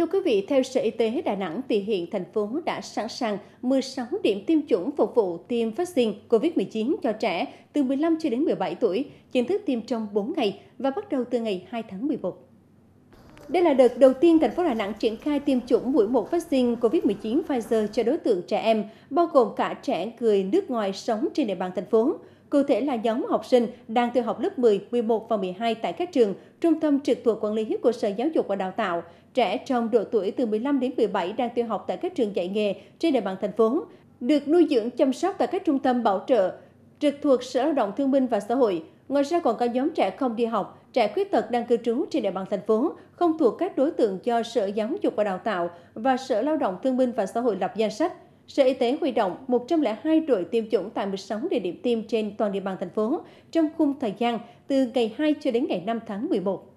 Thưa quý vị, theo Sở Y tế Đà Nẵng thì hiện thành phố đã sẵn sàng 16 điểm tiêm chủng phục vụ tiêm vaccine COVID-19 cho trẻ từ 15 cho đến 17 tuổi, chính thức tiêm trong 4 ngày và bắt đầu từ ngày 2 tháng 11. Đây là đợt đầu tiên thành phố Đà Nẵng triển khai tiêm chủng mũi một vaccine COVID-19 Pfizer cho đối tượng trẻ em, bao gồm cả trẻ người nước ngoài sống trên địa bàn thành phố. Cụ thể là nhóm học sinh đang theo học lớp 10, 11 và 12 tại các trường, trung tâm trực thuộc quản lý của Sở Giáo dục và Đào tạo, trẻ trong độ tuổi từ 15 đến 17 đang theo học tại các trường dạy nghề trên địa bàn thành phố, được nuôi dưỡng chăm sóc tại các trung tâm bảo trợ trực thuộc Sở Lao động Thương binh và Xã hội. Ngoài ra còn có nhóm trẻ không đi học, trẻ khuyết tật đang cư trú trên địa bàn thành phố, không thuộc các đối tượng do Sở Giáo dục và Đào tạo và Sở Lao động Thương binh và Xã hội lập danh sách Sở Y tế huy động 102 đội tiêm chủng tại 16 địa điểm tiêm trên toàn địa bàn thành phố trong khung thời gian từ ngày 2 cho đến ngày 5 tháng 11.